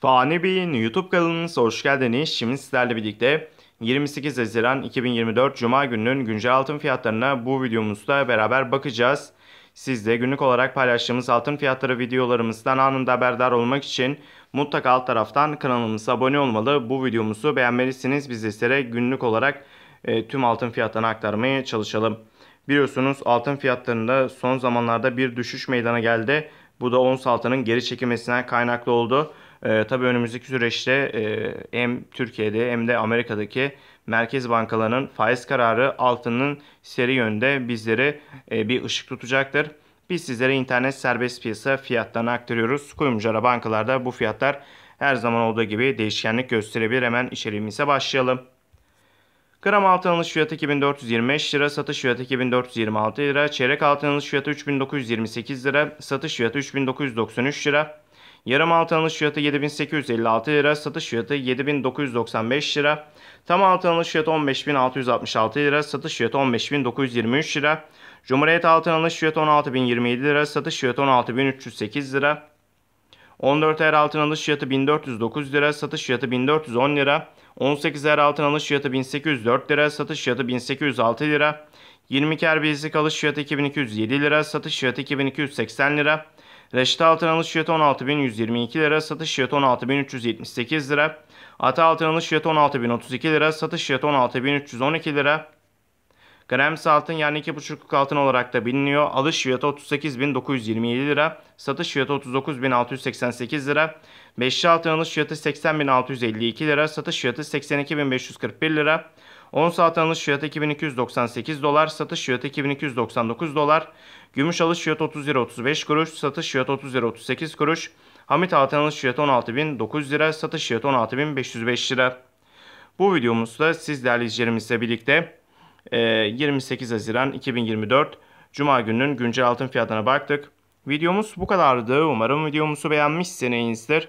Fani Bey'in YouTube kanalınıza hoş geldiniz. Şimdi sizlerle birlikte 28 Haziran 2024 Cuma gününün güncel altın fiyatlarına bu videomuzda beraber bakacağız. Siz de günlük olarak paylaştığımız altın fiyatları videolarımızdan anında haberdar olmak için mutlaka alt taraftan kanalımıza abone olmalı. Bu videomuzu beğenmelisiniz. Biz de günlük olarak e, tüm altın fiyatlarını aktarmaya çalışalım. Biliyorsunuz altın fiyatlarında son zamanlarda bir düşüş meydana geldi. Bu da ons altının geri çekilmesine kaynaklı oldu. E, tabii önümüzdeki süreçte e, hem Türkiye'de hem de Amerika'daki merkez bankalarının faiz kararı altının seri yönde bizleri e, bir ışık tutacaktır. Biz sizlere internet serbest piyasa fiyatlarını aktarıyoruz. Kuyumcara bankalarda bu fiyatlar her zaman olduğu gibi değişkenlik gösterebilir. Hemen içeriğimize başlayalım. Gram altın alış fiyatı 2425 lira, satış fiyatı 2426 lira, çeyrek altın alış fiyatı 3928 lira, satış fiyatı 3993 lira. Yarım altın alış fiyatı 7856 lira, satış fiyatı 7995 lira. Tam altın alış fiyatı 15666 lira, satış fiyatı 15923 lira. Cumhuriyet altın alış fiyatı 16027 lira, satış fiyatı 16308 lira. 14 er altın alış fiyatı 1409 lira, satış fiyatı 1410 lira. 18 er altın alış fiyatı 1804 lira, satış fiyatı 1806 lira. 22 er bilezik alış fiyatı 2207 lira, satış fiyatı 2280 lira. Reşit altın alış fiyatı 16.122 lira, satış fiyatı 16.378 lira. Ata altın alış fiyatı 16.032 lira, satış fiyatı 16.312 lira. Grams altın yani 2,5'luk altın olarak da biliniyor. Alış fiyatı 38.927 lira, satış fiyatı 39.688 lira. Beşli altın alış fiyatı 80.652 lira, satış fiyatı 82.541 lira. Ons saat alış fiyatı 2298 dolar, satış fiyatı 2299 dolar. Gümüş alış fiyatı 30 lira 35 kuruş, satış fiyatı 30 lira 38 kuruş. Hamit altın alış fiyatı 16900 lira, satış fiyatı 16505 lira. Bu videomuzda siz değerli izleyicilerimizle birlikte 28 e, Haziran 2024 Cuma gününün güncel altın fiyatına baktık. Videomuz bu kadardı. Umarım videomuzu beğenmişsinizdir.